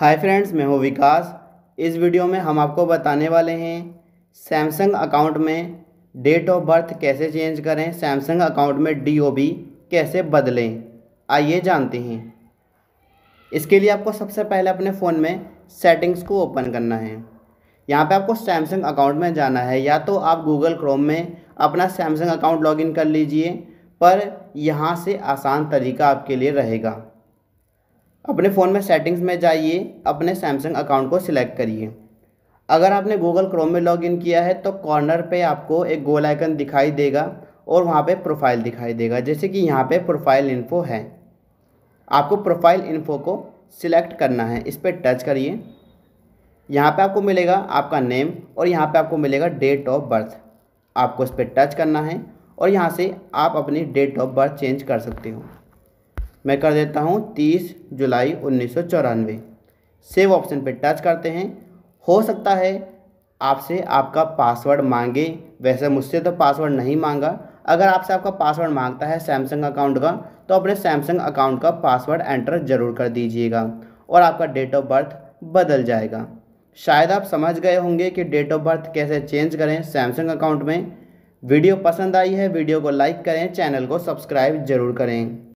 hi friends मैं हूँ विकास इस वीडियो में हम आपको बताने वाले हैं सैमसंग अकाउंट में डेट ऑफ बर्थ कैसे चेंज करें सैमसंग अकाउंट में डी कैसे बदलें आइए जानते हैं इसके लिए आपको सबसे पहले अपने फ़ोन में सेटिंग्स को ओपन करना है यहाँ पे आपको सैमसंग अकाउंट में जाना है या तो आप गूगल क्रोम में अपना सैमसंग अकाउंट लॉग कर लीजिए पर यहाँ से आसान तरीका आपके लिए रहेगा अपने फ़ोन में सेटिंग्स में जाइए अपने सैमसंग अकाउंट को सिलेक्ट करिए अगर आपने गूगल क्रोम में इन किया है तो कॉर्नर पे आपको एक गोल आइकन दिखाई देगा और वहाँ पे प्रोफाइल दिखाई देगा जैसे कि यहाँ पे प्रोफाइल इन्फो है आपको प्रोफाइल इन्फो को सिलेक्ट करना है इस पर टच करिए यहाँ पे आपको मिलेगा आपका नेम और यहाँ पे आपको मिलेगा डेट ऑफ बर्थ आपको इस पर टच करना है और यहाँ से आप अपनी डेट ऑफ बर्थ चेंज कर सकते हो मैं कर देता हूँ तीस जुलाई उन्नीस सौ चौरानवे सेव ऑप्शन पर टच करते हैं हो सकता है आपसे आपका पासवर्ड मांगे वैसे मुझसे तो पासवर्ड नहीं मांगा अगर आपसे आपका पासवर्ड मांगता है सैमसंग अकाउंट का तो अपने सैमसंग अकाउंट का पासवर्ड एंटर जरूर कर दीजिएगा और आपका डेट ऑफ बर्थ बदल जाएगा शायद आप समझ गए होंगे कि डेट ऑफ बर्थ कैसे चेंज करें सैमसंग अकाउंट में वीडियो पसंद आई है वीडियो को लाइक करें चैनल को सब्सक्राइब जरूर करें